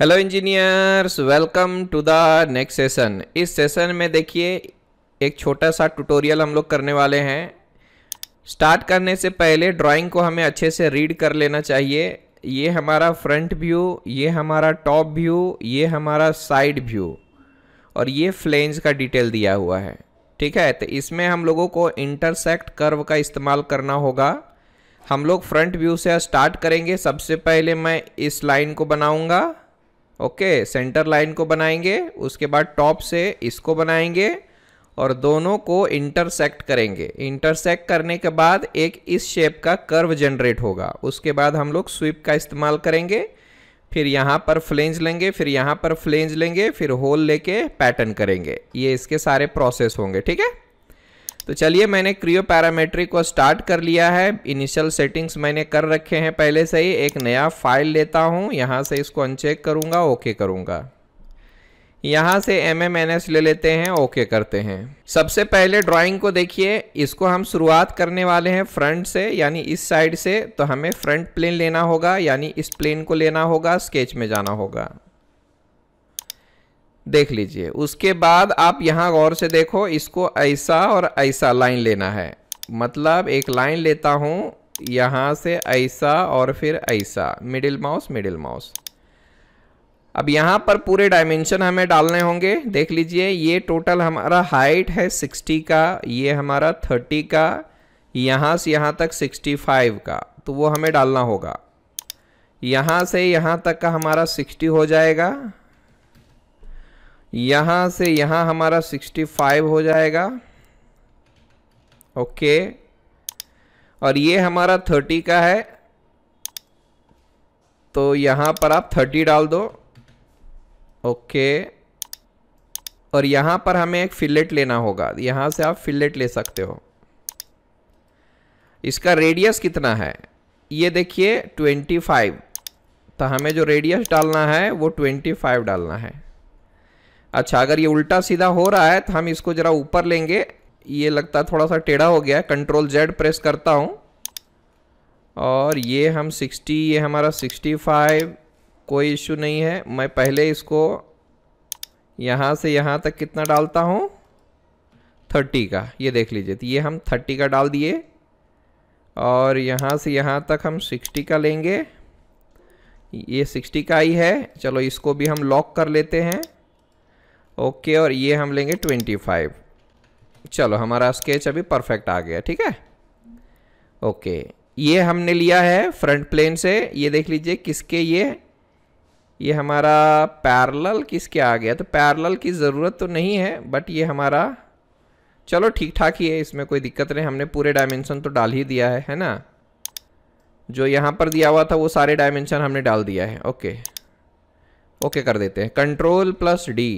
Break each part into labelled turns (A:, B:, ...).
A: Hello engineers welcome to the next session इस session में देखिए एक छोटा सा ट्यूटोरियल हम लोग करने वाले हैं स्टार्ट करने से पहले ड्राइंग को हमें अच्छे से रीड कर लेना चाहिए ये हमारा फ्रंट व्यू ये हमारा टॉप व्यू ये हमारा साइड व्यू और ये फ्लेंज का डिटेल दिया हुआ है ठीक है तो इसमें हम लोगों को इंटरसेक्ट कर्व का इस्तेमाल करना होगा हम लोग फ्रंट व्यू से स्टार्ट करेंगे सबसे पहले मैं इस लाइन को बनाऊंगा ओके सेंटर लाइन को बनाएंगे उसके बाद टॉप से इसको बनाएंगे और दोनों को इंटरसेक्ट करेंगे इंटरसेक्ट करने के बाद एक इस शेप का कर्व जनरेट होगा उसके बाद हम लोग स्वीप का इस्तेमाल करेंगे फिर यहाँ पर फ्लेंज लेंगे फिर यहाँ पर फ्लेंज लेंगे फिर होल लेके पैटर्न करेंगे ये इसके सारे प्रोसेस होंगे ठीक है तो चलिए मैंने क्रियो पैरामेट्रिक को स्टार्ट कर लिया है इनिशियल सेटिंग्स मैंने कर रखे हैं पहले से ही एक नया फाइल लेता हूँ यहाँ से इसको अनचेक करूँगा ओके करूँगा यहाँ से एम एम एन एस ले लेते हैं ओके करते हैं सबसे पहले ड्राइंग को देखिए इसको हम शुरुआत करने वाले हैं फ्रंट से यानी इस साइड से तो हमें फ्रंट प्लेन लेना होगा यानी इस प्लेन को लेना होगा स्केच में जाना होगा देख लीजिए उसके बाद आप यहाँ गौर से देखो इसको ऐसा और ऐसा लाइन लेना है मतलब एक लाइन लेता हूँ यहाँ से ऐसा और फिर ऐसा मिडिल माउस मिडिल माउस अब यहाँ पर पूरे डायमेंशन हमें डालने होंगे देख लीजिए ये टोटल हमारा हाइट है 60 का ये हमारा 30 का यहाँ से यहाँ तक 65 का तो वो हमें डालना होगा यहाँ से यहाँ तक का हमारा 60 हो जाएगा यहाँ से यहाँ हमारा 65 हो जाएगा ओके और ये हमारा 30 का है तो यहाँ पर आप 30 डाल दो ओके और यहाँ पर हमें एक फिलेट लेना होगा यहाँ से आप फिलेट ले सकते हो इसका रेडियस कितना है ये देखिए 25 तो हमें जो रेडियस डालना है वो 25 डालना है अच्छा अगर ये उल्टा सीधा हो रहा है तो हम इसको ज़रा ऊपर लेंगे ये लगता है थोड़ा सा टेढ़ा हो गया है कंट्रोल जेड प्रेस करता हूँ और ये हम 60 ये हमारा 65 कोई इशू नहीं है मैं पहले इसको यहाँ से यहाँ तक कितना डालता हूँ 30 का ये देख लीजिए तो ये हम 30 का डाल दिए और यहाँ से यहाँ तक हम 60 का लेंगे ये 60 का ही है चलो इसको भी हम लॉक कर लेते हैं ओके और ये हम लेंगे ट्वेंटी फाइव चलो हमारा स्केच अभी परफेक्ट आ गया ठीक है ओके ये हमने लिया है फ्रंट प्लेन से ये देख लीजिए किसके ये ये हमारा पैरल किसके आ गया तो पैरल की ज़रूरत तो नहीं है बट ये हमारा चलो ठीक ठाक ही है इसमें कोई दिक्कत नहीं हमने पूरे डायमेंशन तो डाल ही दिया है है ना जो यहाँ पर दिया हुआ था वो सारे डायमेंशन हमने डाल दिया है ओके ओके कर देते हैं कंट्रोल प्लस डी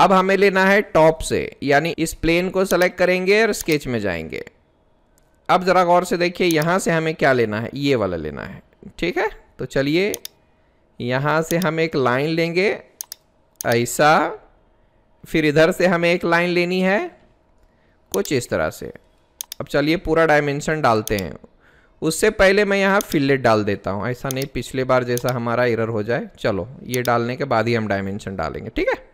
A: अब हमें लेना है टॉप से यानी इस प्लेन को सेलेक्ट करेंगे और स्केच में जाएंगे अब ज़रा गौर से देखिए यहाँ से हमें क्या लेना है ये वाला लेना है ठीक है तो चलिए यहाँ से हम एक लाइन लेंगे ऐसा फिर इधर से हमें एक लाइन लेनी है कुछ इस तरह से अब चलिए पूरा डायमेंशन डालते हैं उससे पहले मैं यहाँ फिलेट डाल देता हूँ ऐसा नहीं पिछले बार जैसा हमारा एरर हो जाए चलो ये डालने के बाद ही हम डायमेंशन डालेंगे ठीक है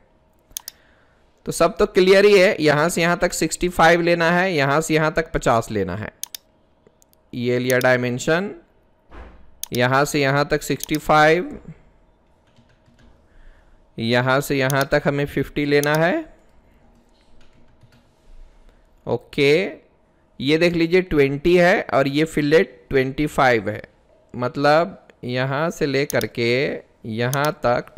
A: तो सब तो क्लियर ही है यहाँ से यहाँ तक 65 लेना है यहाँ से यहाँ तक 50 लेना है ये लिया डायमेंशन यहाँ से यहाँ तक 65 यहाँ से यहाँ तक हमें 50 लेना है ओके ये देख लीजिए 20 है और ये फिलेट 25 है मतलब यहाँ से ले करके यहाँ तक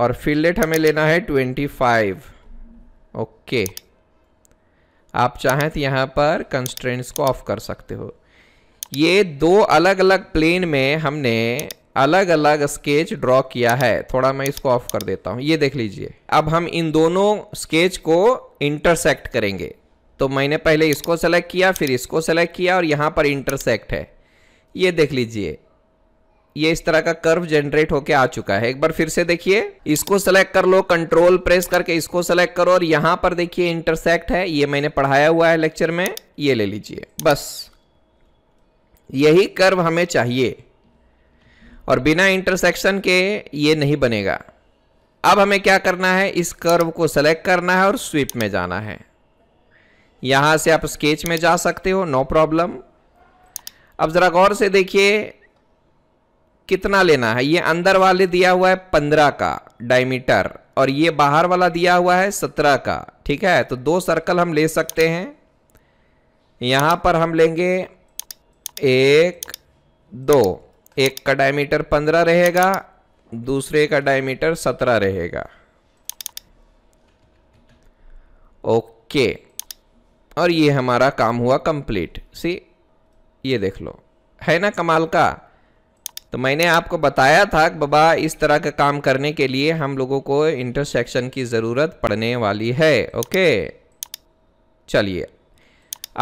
A: और फिलेट हमें लेना है ट्वेंटी फाइव ओके आप चाहें तो यहाँ पर कंस्ट्रेंट्स को ऑफ कर सकते हो ये दो अलग अलग प्लेन में हमने अलग अलग स्केच ड्रॉ किया है थोड़ा मैं इसको ऑफ कर देता हूँ ये देख लीजिए अब हम इन दोनों स्केच को इंटरसेक्ट करेंगे तो मैंने पहले इसको सेलेक्ट किया फिर इसको सेलेक्ट किया और यहाँ पर इंटरसेक्ट है ये देख लीजिए ये इस तरह का कर्व जनरेट होके आ चुका है एक बार फिर से देखिए इसको सेलेक्ट कर लो कंट्रोल प्रेस करके इसको सेलेक्ट करो और यहां पर देखिए इंटरसेक्ट है ये मैंने पढ़ाया हुआ है लेक्चर में ये ले लीजिए बस यही कर्व हमें चाहिए और बिना इंटरसेक्शन के ये नहीं बनेगा अब हमें क्या करना है इस कर्व को सेलेक्ट करना है और स्वीप में जाना है यहां से आप स्केच में जा सकते हो नो प्रॉब्लम अब ज़रा गौर से देखिए कितना लेना है ये अंदर वाले दिया हुआ है पंद्रह का डायमीटर और ये बाहर वाला दिया हुआ है सत्रह का ठीक है तो दो सर्कल हम ले सकते हैं यहाँ पर हम लेंगे एक दो एक का डायमीटर पंद्रह रहेगा दूसरे का डायमीटर सत्रह रहेगा ओके और ये हमारा काम हुआ कंप्लीट सी ये देख लो है ना कमाल का तो मैंने आपको बताया था बाबा इस तरह का काम करने के लिए हम लोगों को इंटरसेक्शन की ज़रूरत पड़ने वाली है ओके चलिए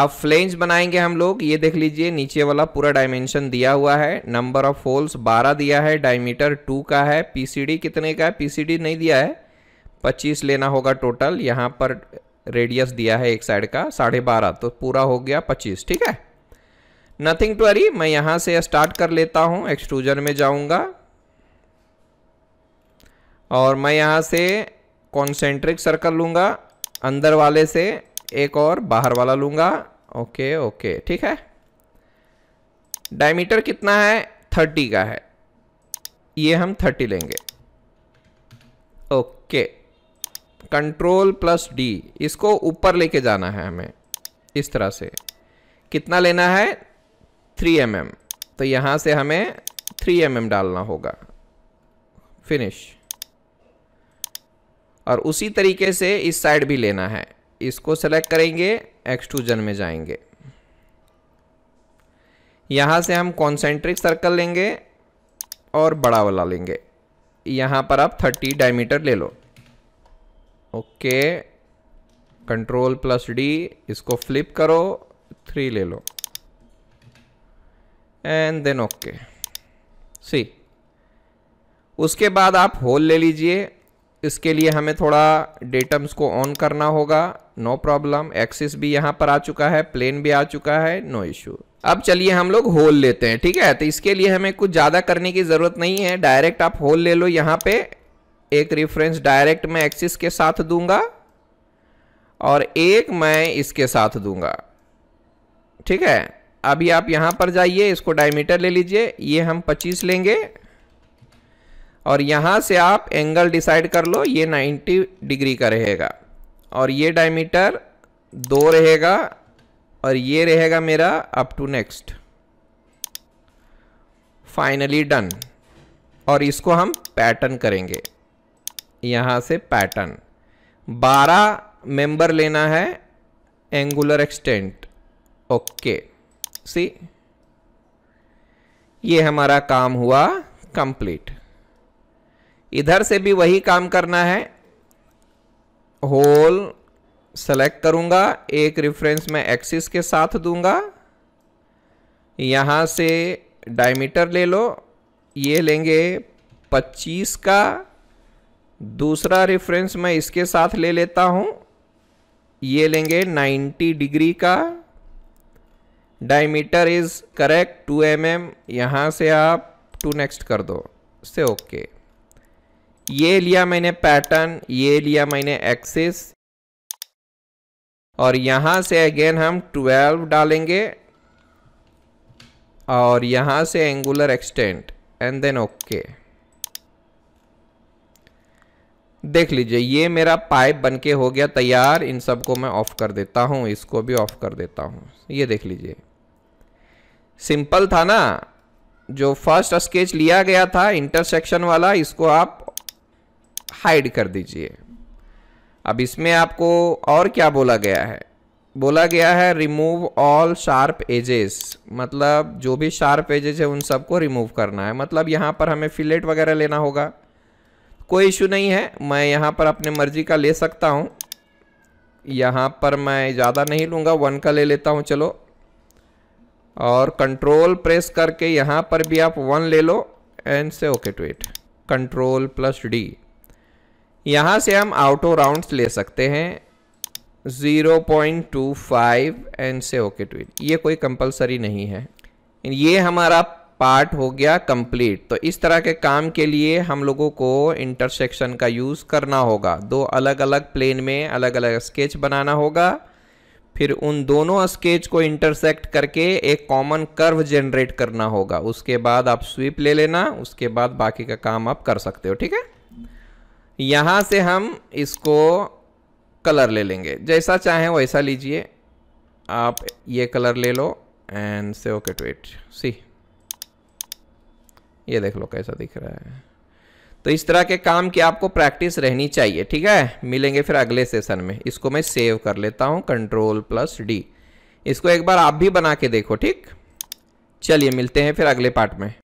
A: अब फ्लेंज बनाएंगे हम लोग ये देख लीजिए नीचे वाला पूरा डायमेंशन दिया हुआ है नंबर ऑफ होल्स 12 दिया है डायमीटर 2 का है पीसीडी कितने का है पीसीडी नहीं दिया है 25 लेना होगा टोटल यहाँ पर रेडियस दिया है एक साइड का साढ़े बारह तो पूरा हो गया पच्चीस ठीक है नथिंग टू अरी मैं यहाँ से स्टार्ट कर लेता हूँ एक्सट्रूजन में जाऊँगा और मैं यहाँ से कॉन्सेंट्रिक सर्कल लूँगा अंदर वाले से एक और बाहर वाला लूँगा ओके ओके ठीक है डायमीटर कितना है थर्टी का है ये हम थर्टी लेंगे ओके कंट्रोल प्लस डी इसको ऊपर लेके जाना है हमें इस तरह से कितना लेना है थ्री एम mm. तो यहाँ से हमें थ्री एम mm डालना होगा फिनिश और उसी तरीके से इस साइड भी लेना है इसको सेलेक्ट करेंगे एक्सट्रूजन में जाएंगे यहाँ से हम कॉन्सेंट्रिक सर्कल लेंगे और बड़ा वाला लेंगे यहाँ पर आप 30 डायमीटर ले लो ओके कंट्रोल प्लस डी इसको फ्लिप करो थ्री ले लो एंड देन ओके सी उसके बाद आप होल ले लीजिए इसके लिए हमें थोड़ा डेटम्स को ऑन करना होगा नो प्रॉब्लम एक्सिस भी यहाँ पर आ चुका है प्लेन भी आ चुका है नो no इशू अब चलिए हम लोग होल लेते हैं ठीक है तो इसके लिए हमें कुछ ज़्यादा करने की ज़रूरत नहीं है डायरेक्ट आप होल ले लो यहाँ पे एक रेफरेंस डायरेक्ट मैं एक्सिस के साथ दूंगा और एक मैं इसके साथ दूंगा ठीक है अभी आप यहाँ पर जाइए इसको डायमीटर ले लीजिए ये हम 25 लेंगे और यहाँ से आप एंगल डिसाइड कर लो ये 90 डिग्री का रहेगा और ये डायमीटर दो रहेगा और ये रहेगा मेरा up to next finally done और इसको हम पैटर्न करेंगे यहाँ से पैटर्न 12 मेंबर लेना है एंगुलर एक्सटेंट ओके सी ये हमारा काम हुआ कंप्लीट इधर से भी वही काम करना है होल सेलेक्ट करूंगा एक रेफरेंस मैं एक्सिस के साथ दूंगा यहाँ से डायमीटर ले लो ये लेंगे 25 का दूसरा रेफरेंस मैं इसके साथ ले लेता हूँ ये लेंगे 90 डिग्री का diameter is correct two M M यहाँ से आप टू नेक्स्ट कर दो से ओके okay. ये लिया मैंने पैटर्न ये लिया मैंने एक्सिस और यहाँ से अगेन हम ट्वेल्व डालेंगे और यहाँ से angular extent and then okay देख लीजिए ये मेरा पाइप बनके हो गया तैयार इन सबको मैं ऑफ कर देता हूँ इसको भी ऑफ कर देता हूँ ये देख लीजिए सिंपल था ना जो फर्स्ट स्केच लिया गया था इंटरसेक्शन वाला इसको आप हाइड कर दीजिए अब इसमें आपको और क्या बोला गया है बोला गया है रिमूव ऑल शार्प एजेस मतलब जो भी शार्प एजेस है उन सबको रिमूव करना है मतलब यहाँ पर हमें फिलेट वगैरह लेना होगा कोई इशू नहीं है मैं यहाँ पर अपने मर्जी का ले सकता हूँ यहाँ पर मैं ज़्यादा नहीं लूँगा वन का ले लेता हूँ चलो और कंट्रोल प्रेस करके यहाँ पर भी आप वन ले लो and say okay to it control plus D यहाँ से हम आउटो राउंड्स ले सकते हैं 0.25 and say okay to it ये कोई कंपलसरी नहीं है ये हमारा पार्ट हो गया कंप्लीट तो इस तरह के काम के लिए हम लोगों को इंटरसेक्शन का यूज़ करना होगा दो अलग अलग प्लेन में अलग अलग स्केच बनाना होगा फिर उन दोनों स्केच को इंटरसेक्ट करके एक कॉमन कर्व जनरेट करना होगा उसके बाद आप स्वीप ले लेना उसके बाद बाकी का काम आप कर सकते हो ठीक है यहाँ से हम इसको कलर ले लेंगे जैसा चाहें वैसा लीजिए आप ये कलर ले लो and say okay to it see ये देख लो कैसा दिख रहा है तो इस तरह के काम की आपको प्रैक्टिस रहनी चाहिए ठीक है मिलेंगे फिर अगले सेशन में इसको मैं सेव कर लेता हूँ कंट्रोल प्लस डी इसको एक बार आप भी बना के देखो ठीक चलिए मिलते हैं फिर अगले पार्ट में